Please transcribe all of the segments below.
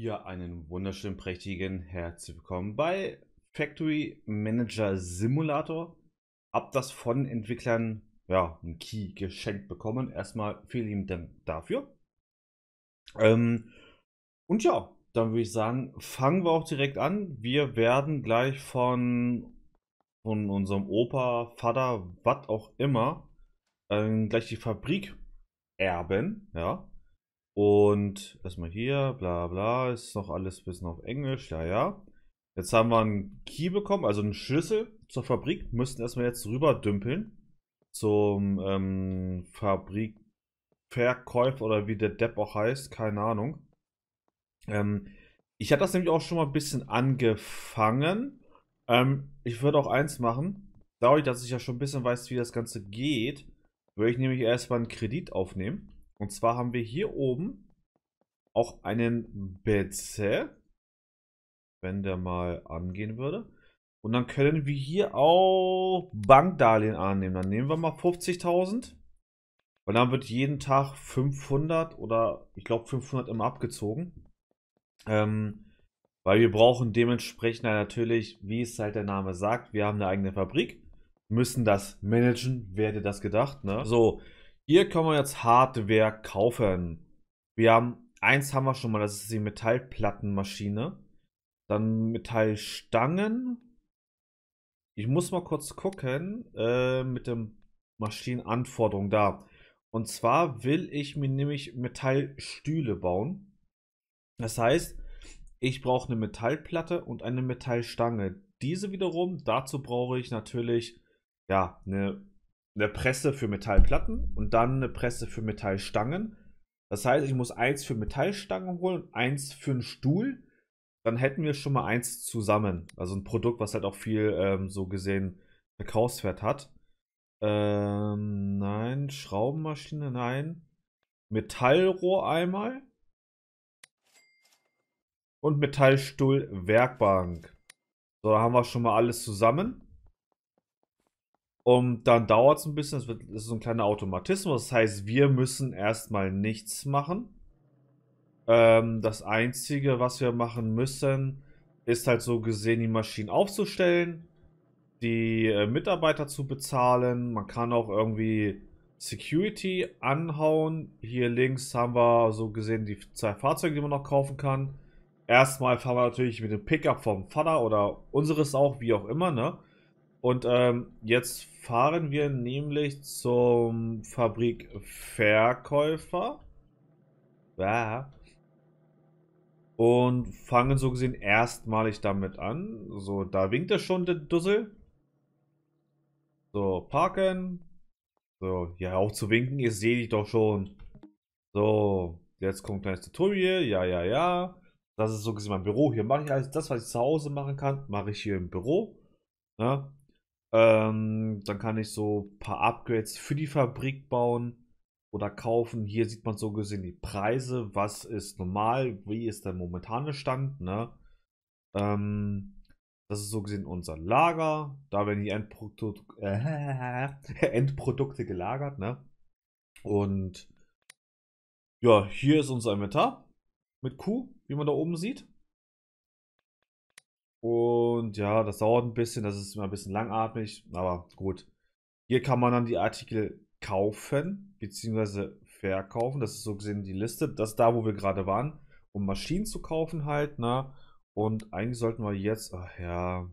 Ihr einen wunderschönen, prächtigen herzlich willkommen bei Factory Manager Simulator. Hab das von Entwicklern, ja, ein Key geschenkt bekommen. Erstmal vielen lieben Dank dafür. Ähm, und ja, dann würde ich sagen, fangen wir auch direkt an. Wir werden gleich von, von unserem Opa, Vater, was auch immer, ähm, gleich die Fabrik erben, ja. Und erstmal hier, bla bla, ist noch alles bis auf Englisch, ja, ja. Jetzt haben wir einen Key bekommen, also einen Schlüssel zur Fabrik, müssten erstmal jetzt rüber dümpeln zum ähm, Fabrikverkäuf oder wie der Depp auch heißt, keine Ahnung. Ähm, ich hatte das nämlich auch schon mal ein bisschen angefangen. Ähm, ich würde auch eins machen, dadurch, dass ich ja schon ein bisschen weiß, wie das Ganze geht, würde ich nämlich erstmal einen Kredit aufnehmen und zwar haben wir hier oben auch einen BC, wenn der mal angehen würde. Und dann können wir hier auch Bankdarlehen annehmen. Dann nehmen wir mal 50.000. Und dann wird jeden Tag 500 oder ich glaube 500 immer abgezogen. Ähm, weil wir brauchen dementsprechend natürlich, wie es halt der Name sagt, wir haben eine eigene Fabrik, müssen das managen, wer das gedacht, ne? So, hier kann man jetzt Hardware kaufen. Wir haben, eins haben wir schon mal, das ist die Metallplattenmaschine. Dann Metallstangen. Ich muss mal kurz gucken äh, mit dem Maschinenanforderung da. Und zwar will ich mir nämlich Metallstühle bauen. Das heißt, ich brauche eine Metallplatte und eine Metallstange. Diese wiederum, dazu brauche ich natürlich ja, eine eine Presse für Metallplatten und dann eine Presse für Metallstangen. Das heißt, ich muss eins für Metallstangen holen und eins für einen Stuhl. Dann hätten wir schon mal eins zusammen. Also ein Produkt, was halt auch viel ähm, so gesehen Verkaufswert hat. Ähm, nein, Schraubenmaschine, nein. Metallrohr einmal. Und Metallstuhl Werkbank. So, da haben wir schon mal alles zusammen. Und dann dauert es ein bisschen, es, ist so ein kleiner Automatismus. Das heißt, wir müssen erstmal nichts machen. Ähm, das Einzige, was wir machen müssen, ist halt so gesehen, die Maschinen aufzustellen, die äh, Mitarbeiter zu bezahlen. Man kann auch irgendwie Security anhauen. Hier links haben wir so gesehen die zwei Fahrzeuge, die man noch kaufen kann. Erstmal fahren wir natürlich mit dem Pickup vom Vater oder unseres auch, wie auch immer, ne? Und ähm, jetzt fahren wir nämlich zum Fabrikverkäufer. Ja. Und fangen so gesehen erstmalig damit an. So, da winkt er schon, der Dussel. So, parken. So, ja, auch zu winken, ihr seht ich doch schon. So, jetzt kommt ein kleines Tutorial. Ja, ja, ja. Das ist so gesehen mein Büro. Hier mache ich alles das, was ich zu Hause machen kann, mache ich hier im Büro. Ja, ähm, dann kann ich so ein paar Upgrades für die Fabrik bauen oder kaufen. Hier sieht man so gesehen die Preise. Was ist normal? Wie ist der momentane Stand? Ne? Ähm, das ist so gesehen unser Lager. Da werden die Endprodu äh, Endprodukte gelagert. Ne? Und ja, hier ist unser Inventar mit Q, wie man da oben sieht. Und ja, das dauert ein bisschen, das ist immer ein bisschen langatmig, aber gut. Hier kann man dann die Artikel kaufen bzw. verkaufen. Das ist so gesehen die Liste. Das ist da, wo wir gerade waren, um Maschinen zu kaufen halt. Ne? Und eigentlich sollten wir jetzt, ach ja,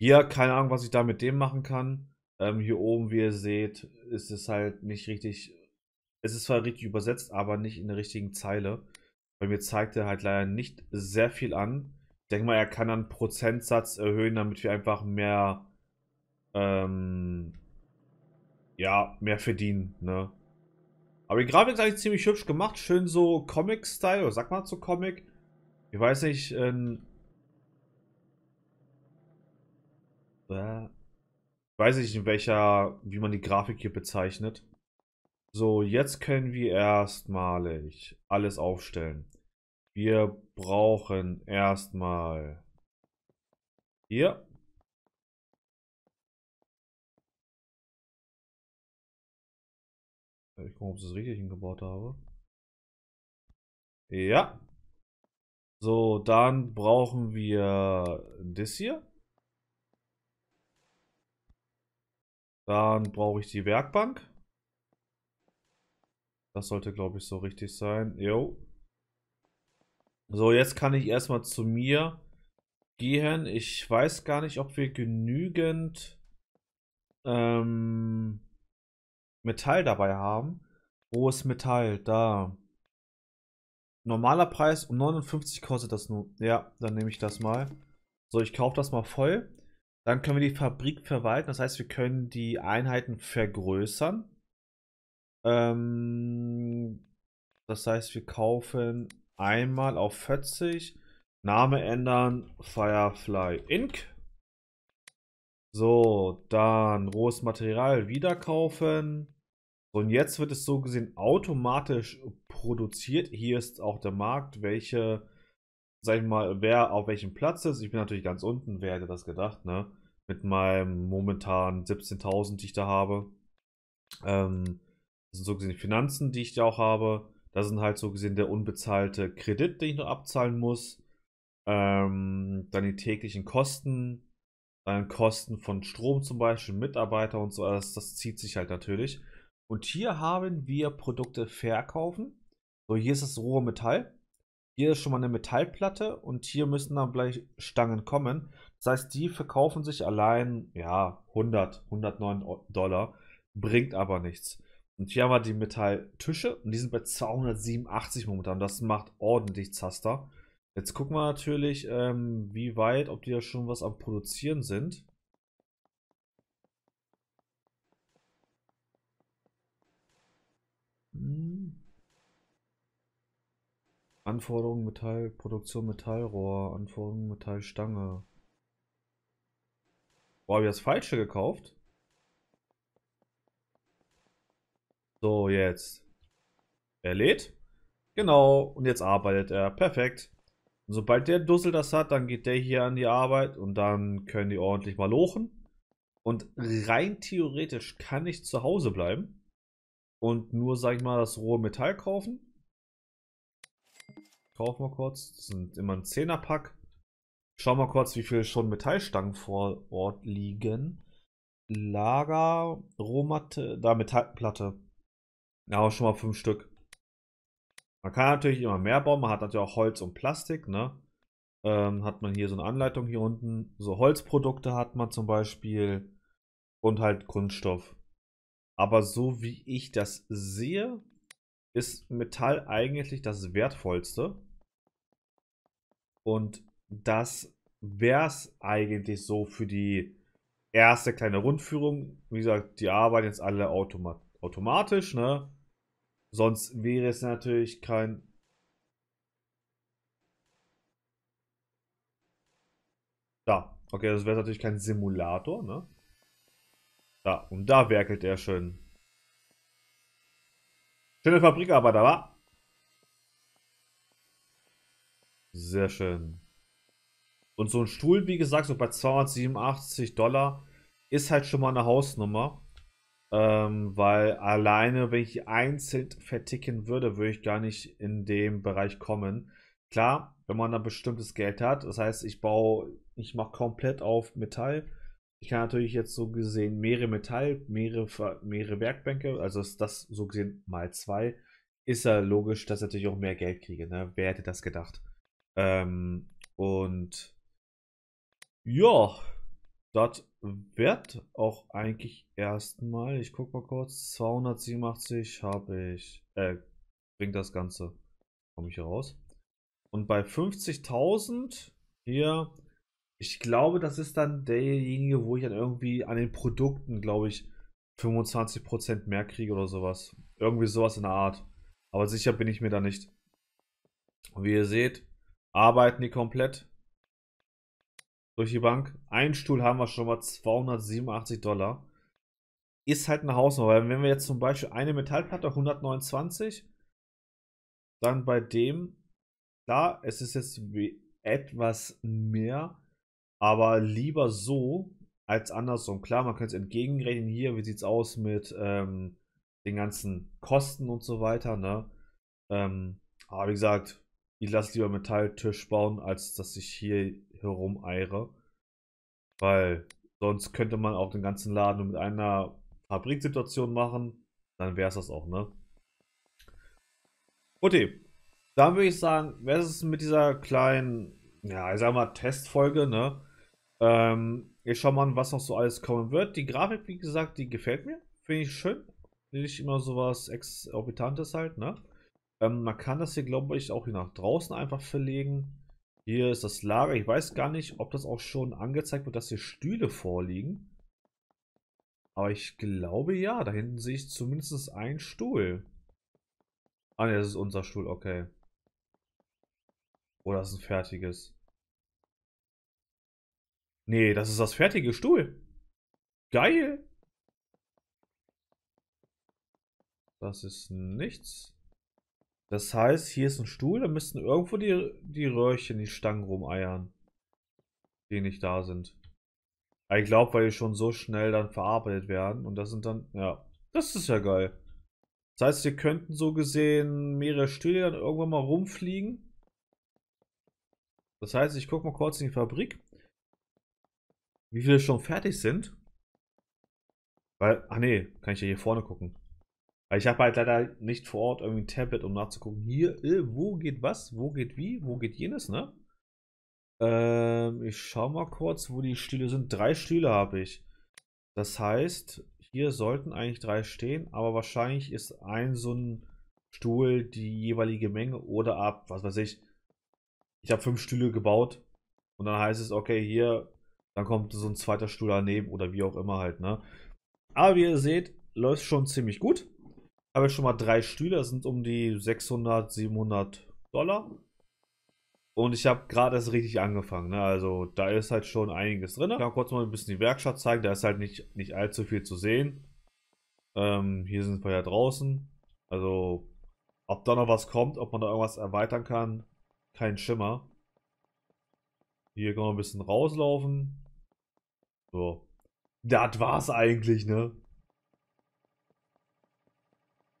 hier keine Ahnung, was ich da mit dem machen kann. Ähm, hier oben, wie ihr seht, ist es halt nicht richtig. Es ist zwar richtig übersetzt, aber nicht in der richtigen Zeile. Bei mir zeigt er halt leider nicht sehr viel an denke mal, er kann dann Prozentsatz erhöhen, damit wir einfach mehr, ähm, ja, mehr verdienen, ne? Aber die Grafik ist eigentlich ziemlich hübsch gemacht, schön so Comic-Style, oder sag mal zu Comic. Ich weiß nicht, ähm, äh, weiß nicht, in welcher, wie man die Grafik hier bezeichnet. So, jetzt können wir erstmalig alles aufstellen. Wir brauchen erstmal hier. Ich gucke, ob ich das richtig hingebaut habe. Ja. So, dann brauchen wir das hier. Dann brauche ich die Werkbank. Das sollte, glaube ich, so richtig sein. Jo. So, jetzt kann ich erstmal zu mir gehen. Ich weiß gar nicht, ob wir genügend ähm, Metall dabei haben. Rohes Metall, da. Normaler Preis um 59 kostet das nur. Ja, dann nehme ich das mal. So, ich kaufe das mal voll. Dann können wir die Fabrik verwalten. Das heißt, wir können die Einheiten vergrößern. Ähm, das heißt, wir kaufen einmal auf 40. Name ändern, Firefly Inc. So, dann rohes Material wieder kaufen. und jetzt wird es so gesehen automatisch produziert. Hier ist auch der Markt, welche, sag ich mal, wer auf welchem Platz ist. Ich bin natürlich ganz unten, wer hätte das gedacht, ne? Mit meinem momentan 17.000, die ich da habe. Ähm, das sind so gesehen die Finanzen, die ich da auch habe. Das sind halt so gesehen der unbezahlte Kredit, den ich noch abzahlen muss. Ähm, dann die täglichen Kosten, dann Kosten von Strom zum Beispiel, Mitarbeiter und so, alles. das zieht sich halt natürlich. Und hier haben wir Produkte verkaufen. So, hier ist das rohe Metall. Hier ist schon mal eine Metallplatte und hier müssen dann gleich Stangen kommen. Das heißt, die verkaufen sich allein, ja, 100, 109 Dollar, bringt aber nichts. Und hier haben wir die Metalltische und die sind bei 287 momentan. Das macht ordentlich Zaster. Jetzt gucken wir natürlich, ähm, wie weit, ob die da schon was am Produzieren sind. Hm. Anforderungen Metallproduktion Metallrohr, Anforderungen Metallstange. Boah, habe ich das Falsche gekauft? So, jetzt. Er lädt. Genau, und jetzt arbeitet er. Perfekt. Und sobald der Dussel das hat, dann geht der hier an die Arbeit und dann können die ordentlich mal lochen. Und rein theoretisch kann ich zu Hause bleiben und nur, sag ich mal, das rohe Metall kaufen. Kaufen wir kurz. Das sind immer ein 10er-Pack. Schauen wir kurz, wie viel schon Metallstangen vor Ort liegen. Lager, Rohmatte, da Metallplatte. Ja, auch schon mal fünf Stück. Man kann natürlich immer mehr bauen. Man hat natürlich auch Holz und Plastik, ne? Ähm, hat man hier so eine Anleitung hier unten. So Holzprodukte hat man zum Beispiel. Und halt Kunststoff. Aber so wie ich das sehe, ist Metall eigentlich das wertvollste. Und das wäre es eigentlich so für die erste kleine Rundführung. Wie gesagt, die arbeiten jetzt alle automat automatisch, ne? Sonst wäre es natürlich kein Da. Okay, das wäre natürlich kein Simulator, ne? Da. Und da werkelt er schön. Schöne Fabrikarbeiter, wa? Sehr schön. Und so ein Stuhl, wie gesagt, so bei 287 Dollar ist halt schon mal eine Hausnummer. Ähm, weil alleine, wenn ich einzeln verticken würde, würde ich gar nicht in dem Bereich kommen. Klar, wenn man ein bestimmtes Geld hat, das heißt, ich baue, ich mache komplett auf Metall. Ich kann natürlich jetzt so gesehen mehrere Metall, mehrere, mehrere Werkbänke, also ist das so gesehen mal zwei, ist ja logisch, dass ich natürlich auch mehr Geld kriege. Ne? Wer hätte das gedacht? Ähm, und ja, das wird auch eigentlich erstmal, ich guck mal kurz, 287 habe ich, äh, bringt das Ganze, komme ich hier raus. Und bei 50.000 hier, ich glaube, das ist dann derjenige, wo ich dann irgendwie an den Produkten, glaube ich, 25% mehr kriege oder sowas. Irgendwie sowas in der Art. Aber sicher bin ich mir da nicht. wie ihr seht, arbeiten die komplett durch die Bank. Ein Stuhl haben wir schon mal 287 Dollar. Ist halt eine Hausnummer. Wenn wir jetzt zum Beispiel eine Metallplatte 129, dann bei dem, klar, es ist jetzt etwas mehr, aber lieber so als andersrum. Klar, man könnte es entgegenreden. Hier, wie sieht es aus mit ähm, den ganzen Kosten und so weiter, ne? Ähm, aber wie gesagt, ich lasse lieber Metalltisch bauen, als dass ich hier herumeiere. Weil sonst könnte man auch den ganzen Laden mit einer Fabriksituation machen. Dann wäre es das auch, ne? Okay. Dann würde ich sagen, wäre es mit dieser kleinen, ja, ich sag mal, Testfolge, ne? Ähm, ich schau mal, was noch so alles kommen wird. Die Grafik, wie gesagt, die gefällt mir. Finde ich schön. Nicht immer sowas Exorbitantes halt, ne? Ähm, man kann das hier, glaube ich, auch hier nach draußen einfach verlegen. Hier ist das Lager. Ich weiß gar nicht, ob das auch schon angezeigt wird, dass hier Stühle vorliegen. Aber ich glaube ja. Da hinten sehe ich zumindest einen Stuhl. Ah ne, das ist unser Stuhl, okay. Oder oh, das ist ein fertiges. Nee, das ist das fertige Stuhl. Geil. Das ist nichts. Das heißt, hier ist ein Stuhl, da müssten irgendwo die, die Röhrchen, die Stangen rumeiern. Die nicht da sind. Ich glaube, weil die schon so schnell dann verarbeitet werden. Und das sind dann, ja, das ist ja geil. Das heißt, wir könnten so gesehen mehrere Stühle dann irgendwann mal rumfliegen. Das heißt, ich gucke mal kurz in die Fabrik. Wie viele schon fertig sind. Weil, ach nee, kann ich ja hier vorne gucken. Weil ich habe halt leider nicht vor Ort irgendwie ein Tablet, um nachzugucken, hier, äh, wo geht was, wo geht wie, wo geht jenes, ne? Ähm, ich schau mal kurz, wo die Stühle sind. Drei Stühle habe ich. Das heißt, hier sollten eigentlich drei stehen, aber wahrscheinlich ist ein so ein Stuhl die jeweilige Menge oder ab, was weiß ich. Ich habe fünf Stühle gebaut und dann heißt es, okay, hier, dann kommt so ein zweiter Stuhl daneben oder wie auch immer halt, ne? Aber wie ihr seht, läuft schon ziemlich gut. Habe ich schon mal drei Stühle, das sind um die 600, 700 Dollar. Und ich habe gerade erst richtig angefangen. Ne? Also da ist halt schon einiges drin. Ich kann kurz mal ein bisschen die Werkstatt zeigen. Da ist halt nicht, nicht allzu viel zu sehen. Ähm, hier sind wir ja draußen. Also ob da noch was kommt, ob man da irgendwas erweitern kann, kein Schimmer. Hier kann man ein bisschen rauslaufen. So. Das war's eigentlich, ne?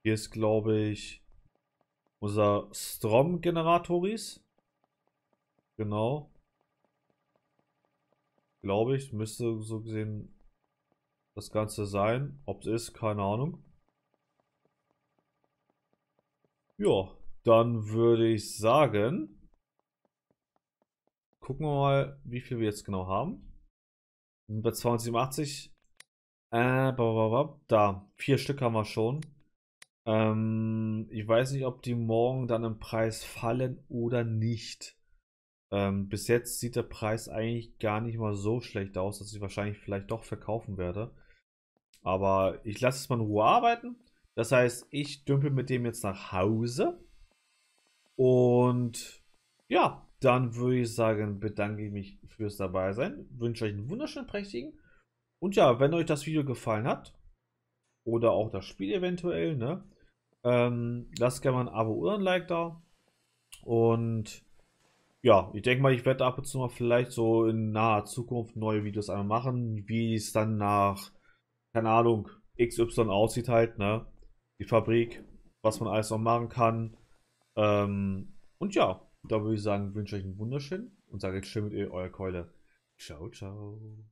Hier ist, glaube ich, unser Strom-Generatoris. Genau. Glaube ich, müsste so gesehen das Ganze sein. Ob es ist, keine Ahnung. Ja, dann würde ich sagen, gucken wir mal, wie viel wir jetzt genau haben. Sind bei 287. Äh, da. Vier Stück haben wir schon. Ähm, ich weiß nicht, ob die morgen dann im Preis fallen oder nicht. Ähm, bis jetzt sieht der Preis eigentlich gar nicht mal so schlecht aus, dass ich wahrscheinlich vielleicht doch verkaufen werde. Aber ich lasse es mal in Ruhe arbeiten. Das heißt, ich dümpel mit dem jetzt nach Hause. Und ja, dann würde ich sagen, bedanke ich mich fürs dabei sein. Wünsche euch einen wunderschönen prächtigen. Und ja, wenn euch das Video gefallen hat oder auch das Spiel eventuell, ne? Ähm, lasst gerne mal ein Abo oder ein Like da. Und ja, ich denke mal, ich werde ab und zu mal vielleicht so in naher Zukunft neue Videos einmal machen, wie es dann nach, keine Ahnung, XY aussieht halt, ne? Die Fabrik, was man alles noch machen kann. Ähm, und ja, da würde ich sagen, wünsche euch einen wunderschönen und sage jetzt schön mit ihr, euer Keule. Ciao, ciao.